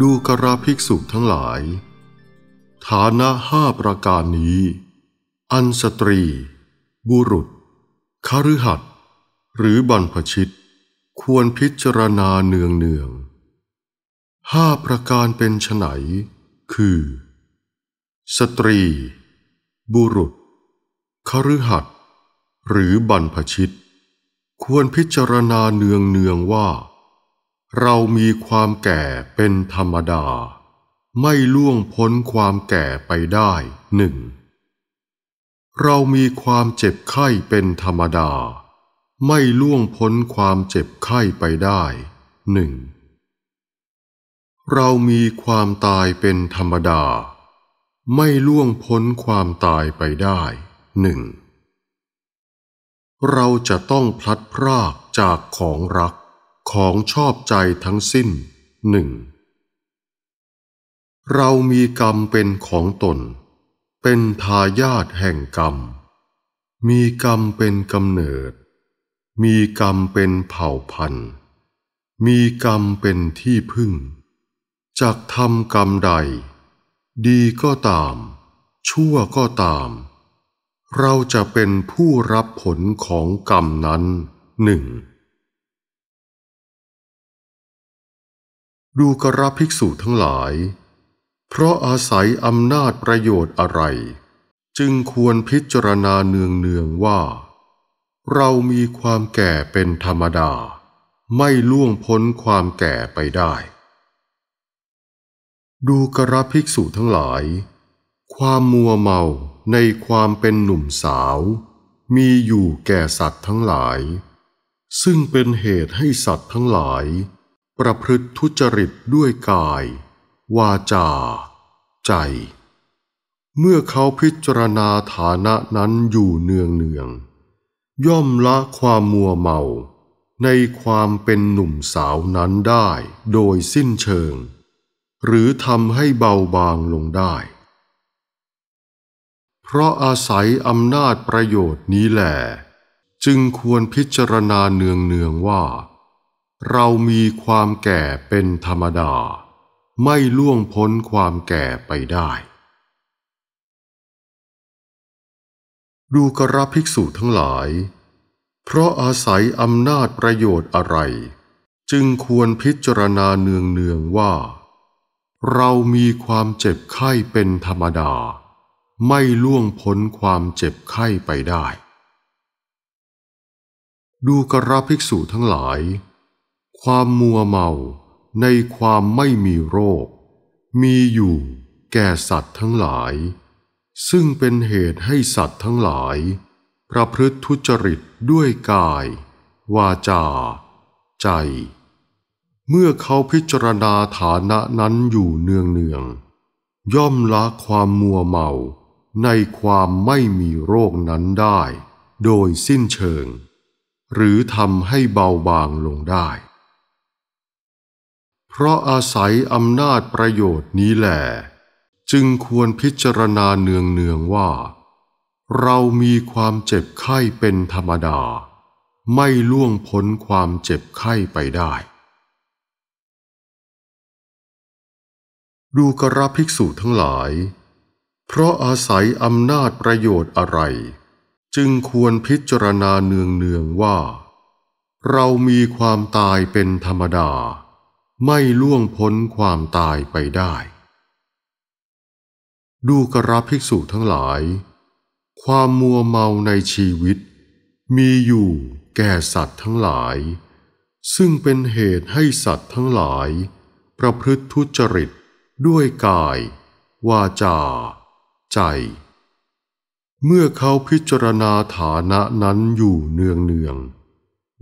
ดูกราภิกษุทั้งหลาย ฐานะห้าประการนี้ อันสตรี บุรุษ คฤหัสหรือ บรรพชิต ควรพิจารณาเนืองเนืองห้าประการเป็นไฉนคือ สตรี บุรุษ คฤหัสหรือบรรพชิต ควรพิจารณาเนืองเนืองว่าเรามีความแก่เป็นธรรมดา ไม่ล่วงพ้นความแก่ไปได้ หนึ่ง เรามีความเจ็บไข้เป็นธรรมดา ไม่ล่วงพ้นความเจ็บไข้ไปได้ หนึ่ง เรามีความตายเป็นธรรมดา ไม่ล่วงพ้นความตายไปได้ หนึ่ง เราจะต้องพลัดพรากจากของรักของชอบใจทั้งสิ้นหนึ่ง เรามีกรรมเป็นของตน เป็นทายาทแห่งกรรม มีกรรมเป็นกำเนิด มีกรรมเป็นเผ่าพันธุ์ มีกรรมเป็นที่พึ่ง จากทำกรรมใดดีก็ตามชั่วก็ตาม เราจะเป็นผู้รับผลของกรรมนั้นหนึ่งดูกระภิกษุทั้งหลาย เพราะอาศัยอำนาจประโยชน์อะไร จึงควรพิจารณาเนืองเนืองว่า เรามีความแก่เป็นธรรมดา ไม่ล่วงพ้นความแก่ไปได้ ดูกระภิกษุทั้งหลาย ความมัวเมาในความเป็นหนุ่มสาว มีอยู่แก่สัตว์ทั้งหลาย ซึ่งเป็นเหตุให้สัตว์ทั้งหลายประพฤติทุจริตด้วยกาย วาจา ใจ เมื่อเขาพิจารณาฐานะนั้นอยู่เนืองเนือง ย่อมละความมัวเมาในความเป็นหนุ่มสาวนั้นได้โดยสิ้นเชิง หรือทำให้เบาบางลงได้ เพราะอาศัยอำนาจประโยชน์นี้แหละจึงควรพิจารณาเนืองเนืองว่าเรามีความแก่เป็นธรรมดา ไม่ล่วงพ้นความแก่ไปได้ ดูกระภิกษุทั้งหลาย เพราะอาศัยอำนาจประโยชน์อะไร จึงควรพิจารณาเนืองๆว่า เรามีความเจ็บไข้เป็นธรรมดา ไม่ล่วงพ้นความเจ็บไข้ไปได้ ดูกระภิกษุทั้งหลายความมัวเมาในความไม่มีโรค มีอยู่แก่สัตว์ทั้งหลาย ซึ่งเป็นเหตุให้สัตว์ทั้งหลาย ประพฤติทุจริตด้วยกาย วาจา ใจ เมื่อเขาพิจารณาฐานะนั้นอยู่เนืองเนืองย่อมละความมัวเมาในความไม่มีโรคนั้นได้ โดยสิ้นเชิง หรือทำให้เบาบางลงได้พราะอาศัยอำนาจประโยชน์นี้แหละจึงควรพิจารณาเนืองเนืองว่า เรามีความเจ็บไข้เป็นธรรมดา ไม่ล่วงพ้นความเจ็บไข้ไปได้ ดูกระภิกษุทั้งหลาย เพราะอาศัยอำนาจประโยชน์อะไร จึงควรพิจารณาเนืองเนืองว่า เรามีความตายเป็นธรรมดาไม่ล่วงพ้นความตายไปได้ ดูกระภิกษุทั้งหลาย ความมัวเมาในชีวิต มีอยู่แก่สัตว์ทั้งหลาย ซึ่งเป็นเหตุให้สัตว์ทั้งหลาย ประพฤติทุจริตด้วยกาย วาจา ใจ เมื่อเขาพิจารณาฐานะนั้นอยู่เนืองเนือง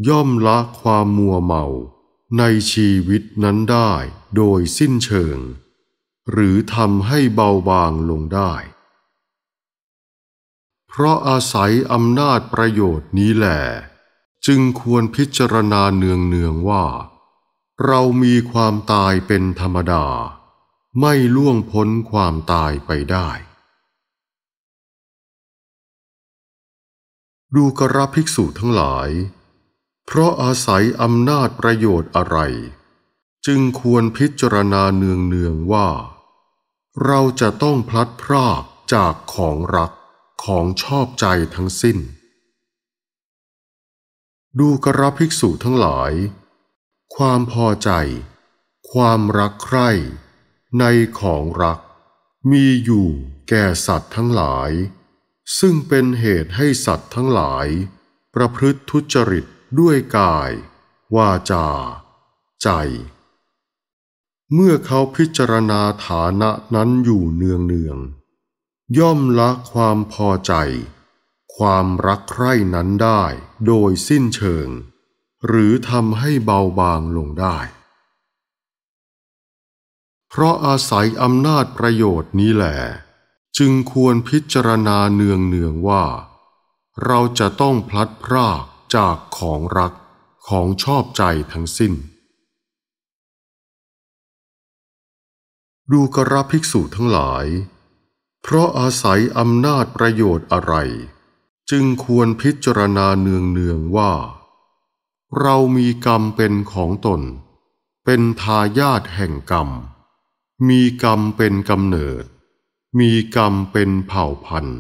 ย่อมละความมัวเมาในชีวิตนั้นได้โดยสิ้นเชิง หรือทำให้เบาบางลงได้ เพราะอาศัยอำนาจประโยชน์นี้แหล จึงควรพิจารณาเนืองเนืองว่า เรามีความตายเป็นธรรมดา ไม่ล่วงพ้นความตายไปได้ ดูกระภิกษุทั้งหลายเพราะอาศัยอำนาจประโยชน์อะไร จึงควรพิจารณาเนืองๆว่า เราจะต้องพลัดพรากจากของรักของชอบใจทั้งสิ้น ดูกระภิกษุทั้งหลาย ความพอใจ ความรักใคร่ในของรัก มีอยู่แก่สัตว์ทั้งหลาย ซึ่งเป็นเหตุให้สัตว์ทั้งหลายประพฤติทุจริตด้วยกายวาจา ใจ เมื่อเขาพิจารณาฐานะนั้นอยู่เนืองเนือง ย่อมละความพอใจ ความรักใคร่นั้นได้โดยสิ้นเชิง หรือทำให้เบาบางลงได้ เพราะอาศัยอำนาจประโยชน์นี้แหละ จึงควรพิจารณาเนืองเนืองว่า เราจะต้องพลัดพรากจากของรักของชอบใจทั้งสิ้น ดูกระภิกษุทั้งหลาย เพราะอาศัยอำนาจประโยชน์อะไร จึงควรพิจารณาเนืองเนืองว่า เรามีกรรมเป็นของตน เป็นทายาทแห่งกรรม มีกรรมเป็นกำเนิด มีกรรมเป็นเผ่าพันธุ์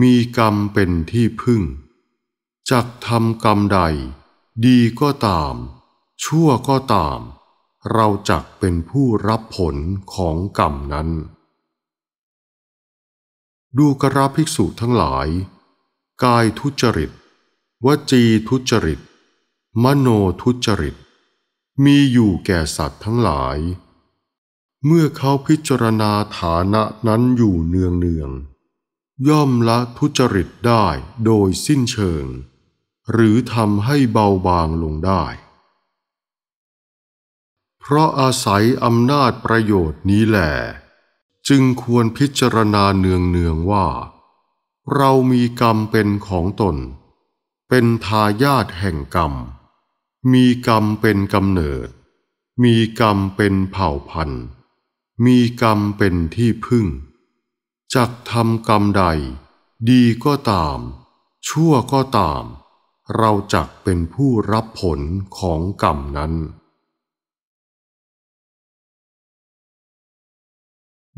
มีกรรมเป็นที่พึ่งจักทำกรรมใด ดีก็ตาม ชั่วก็ตาม เราจักเป็นผู้รับผลของกรรมนั้น ดูกราภิกษุทั้งหลาย กายทุจริต วจีทุจริต มโนทุจริต มีอยู่แก่สัตว์ทั้งหลาย เมื่อเขาพิจารณาฐานะนั้นอยู่เนืองเนืองย่อมละทุจริตได้โดยสิ้นเชิงหรือทำให้เบาบางลงได้ เพราะอาศัยอำนาจประโยชน์นี้แหลจึงควรพิจารณาเนืองเนืองว่า เรามีกรรมเป็นของตน เป็นทายาทแห่งกรรม มีกรรมเป็นกำเนิด มีกรรมเป็นเผ่าพันธุ์มีกรรมเป็นที่พึ่งจักทำกรรมใด ดีก็ตาม ชั่วก็ตามเราจักเป็นผู้รับผลของกรรมนั้น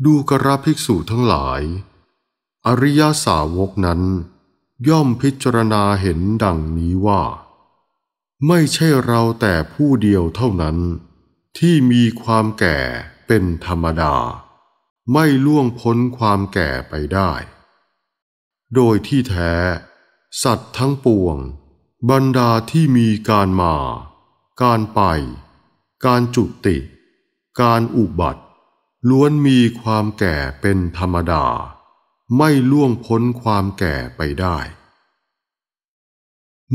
ดูกระภิกษุทั้งหลาย อริยสาวกนั้นย่อมพิจารณาเห็นดังนี้ว่า ไม่ใช่เราแต่ผู้เดียวเท่านั้น ที่มีความแก่เป็นธรรมดา ไม่ล่วงพ้นความแก่ไปได้ โดยที่แท้ สัตว์ทั้งปวงบรรดาที่มีการมา การไป การจุติ การอุบัติ ล้วนมีความแก่เป็นธรรมดา ไม่ล่วงพ้นความแก่ไปได้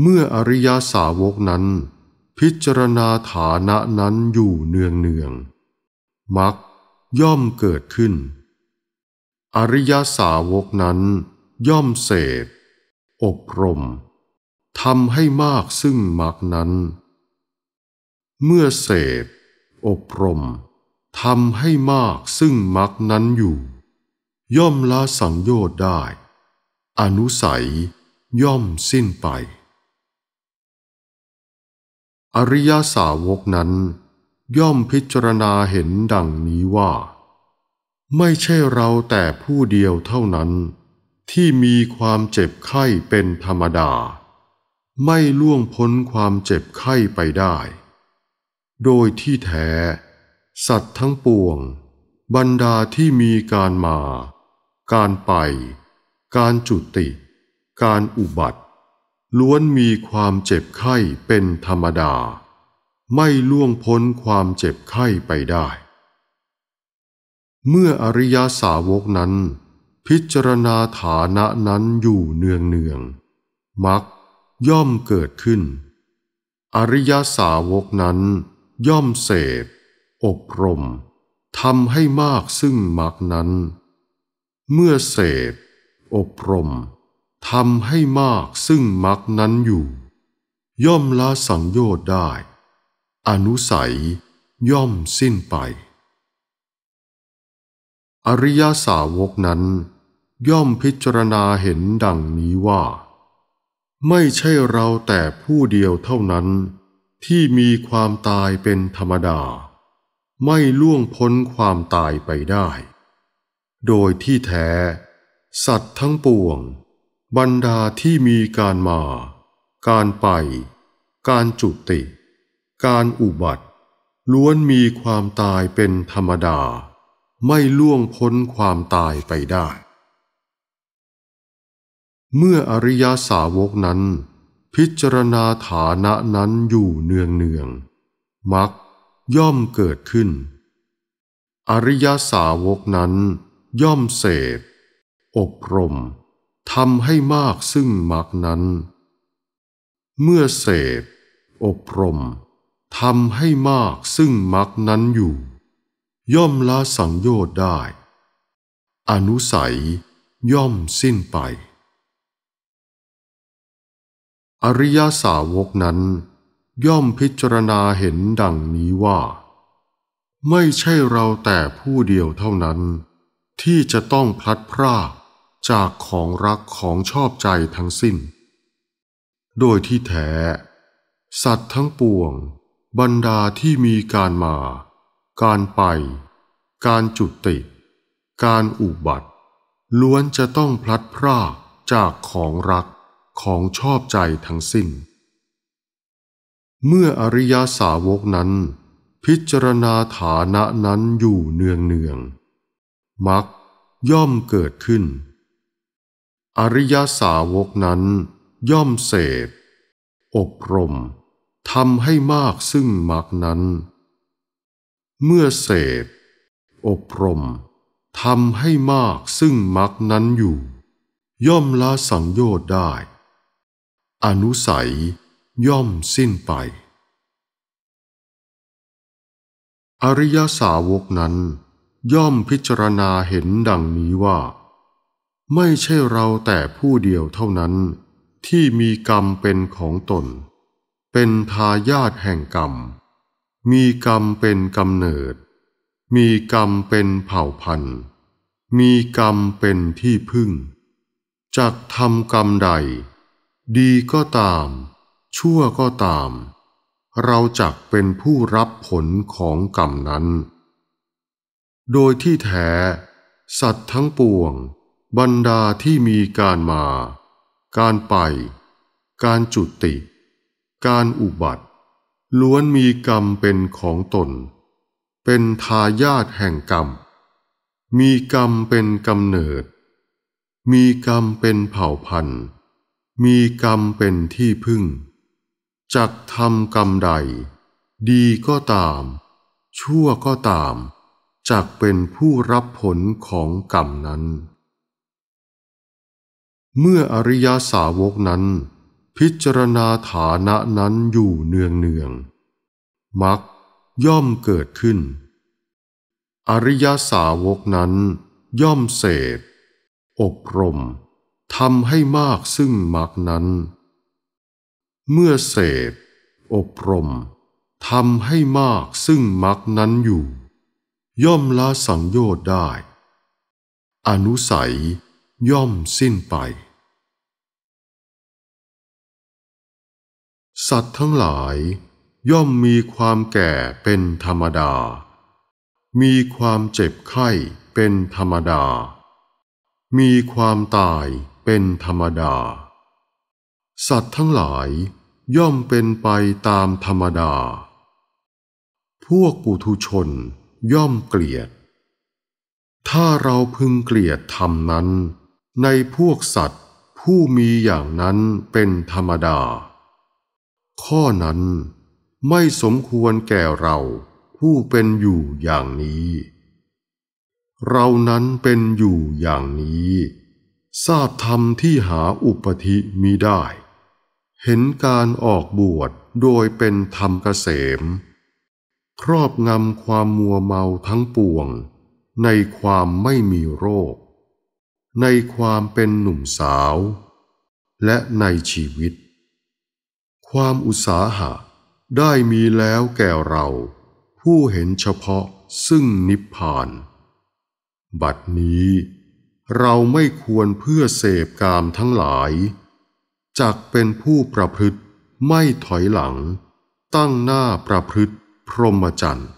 เมื่ออริยาสาวกนั้น พิจารณาฐานะนั้นอยู่เนืองเนืองมักย่อมเกิดขึ้น อริยาสาวกนั้นย่อมเสพอบรมทำให้มากซึ่งมรกคนั้น เมื่อเสพ อบรมทำให้มากซึ่งมรกคนั้นอยู่ ย่อมละสังโยชน์ได้ อนุสัยย่อมสิ้นไป อริยาสาวกนั้น ย่อมพิจารณาเห็นดังนี้ว่า ไม่ใช่เราแต่ผู้เดียวเท่านั้น ที่มีความเจ็บไข้เป็นธรรมดาไม่ล่วงพ้นความเจ็บไข้ไปได้ โดยที่แท้สัตว์ทั้งปวง บรรดาที่มีการมา การไป การจุติ การอุบัติ ล้วนมีความเจ็บไข้เป็นธรรมดา ไม่ล่วงพ้นความเจ็บไข้ไปได้ เมื่ออริยาสาวกนั้น พิจารณาฐานะนั้นอยู่เนืองเนืองมักย่อมเกิดขึ้น อริยสาวกนั้นย่อมเสพอบรมทำให้มากซึ่งมรรคนั้น เมื่อเสพอบรมทำให้มากซึ่งมรรคนั้นอยู่ ย่อมละสังโยชน์ได้ อนุสัยย่อมสิ้นไป อริยสาวกนั้นย่อมพิจารณาเห็นดังนี้ว่าไม่ใช่เราแต่ผู้เดียวเท่านั้นที่มีความตายเป็นธรรมดา ไม่ล่วงพ้นความตายไปได้ โดยที่แท้สัตว์ทั้งปวง บรรดาที่มีการมา การไป การจุติ การอุบัติ ล้วนมีความตายเป็นธรรมดา ไม่ล่วงพ้นความตายไปได้เมื่ออริยาสาวกนั้น พิจารณาฐานะนั้นอยู่เนืองเนืองมักย่อมเกิดขึ้น อริยาสาวกนั้นย่อมเสพอบรมทำให้มากซึ่งมักนั้น เมื่อเสพอบรมทำให้มากซึ่งมักนั้นอยู่ ย่อมละสังโยชน์ได้ อนุสัยย่อมสิ้นไปอริยสาวกนั้น ย่อมพิจารณาเห็นดังนี้ว่า ไม่ใช่เราแต่ผู้เดียวเท่านั้น ที่จะต้องพลัดพรากจากของรักของชอบใจทั้งสิ้น โดยที่แท้สัตว์ทั้งปวง บรรดาที่มีการมา การไป การจุดติ การอุบัติ ล้วนจะต้องพลัดพรากจากของรักของชอบใจทั้งสิ้น เมื่ออริยาสาวกนั้น พิจารณาฐานะนั้นอยู่เนืองเนือง มักย่อมเกิดขึ้น อริยาสาวกนั้น ย่อมเสพอบรมทำให้มากซึ่งมักนั้น เมื่อเสพอบรมทำให้มากซึ่งมักนั้นอยู่ ย่อมละสังโยชน์ได้อนุสัยย่อมสิ้นไป อริยสาวกนั้น ย่อมพิจารณาเห็นดังนี้ว่า ไม่ใช่เราแต่ผู้เดียวเท่านั้น ที่มีกรรมเป็นของตน เป็นทายาทแห่งกรรม มีกรรมเป็นกำเนิด มีกรรมเป็นเผ่าพันธุ์มีกรรมเป็นที่พึ่งจากทำกรรมใดดีก็ตาม ชั่วก็ตาม เราจักเป็นผู้รับผลของกรรมนั้น โดยที่แท้สัตว์ทั้งปวง บรรดาที่มีการมา การไป การจุติ การอุบัติ ล้วนมีกรรมเป็นของตน เป็นทายาทแห่งกรรม มีกรรมเป็นกำเนิด มีกรรมเป็นเผ่าพันธุ์มีกรรมเป็นที่พึ่งจักทำกรรมใด ดีก็ตาม ชั่วก็ตามจักเป็นผู้รับผลของกรรมนั้น เมื่ออริยาสาวกนั้น พิจารณาฐานะนั้นอยู่เนืองเนืองมักย่อมเกิดขึ้น อริยาสาวกนั้นย่อมเสพอบรมทำให้มากซึ่งมรกคนั้น เมื่อเสพอบรม ทำให้มากซึ่งมรกคนั้นอยู่ ย่อมละสังโยชน์ได้ อนุสัยย่อมสิ้นไป สัตว์ทั้งหลายย่อมมีความแก่เป็นธรรมดา มีความเจ็บไข้เป็นธรรมดา มีความตายเป็นธรรมดา สัตว์ทั้งหลายย่อมเป็นไปตามธรรมดา พวกปุถุชนย่อมเกลียด ถ้าเราพึงเกลียดธรรมนั้น ในพวกสัตว์ผู้มีอย่างนั้นเป็นธรรมดา ข้อนั้นไม่สมควรแก่เราผู้เป็นอยู่อย่างนี้ เรานั้นเป็นอยู่อย่างนี้ทราบธรรมที่หาอุปธิมิได้ เห็นการออกบวชโดยเป็นธรรมเกษมครอบงำความมัวเมาทั้งปวง ในความไม่มีโรค ในความเป็นหนุ่มสาว และในชีวิต ความอุตสาหะได้มีแล้วแก่เรา ผู้เห็นเฉพาะซึ่งนิพพาน บัดนี้เราไม่ควรเพื่อเสพกามทั้งหลายจักเป็นผู้ประพฤติไม่ถอยหลัง ตั้งหน้าประพฤติพรหมจรรย์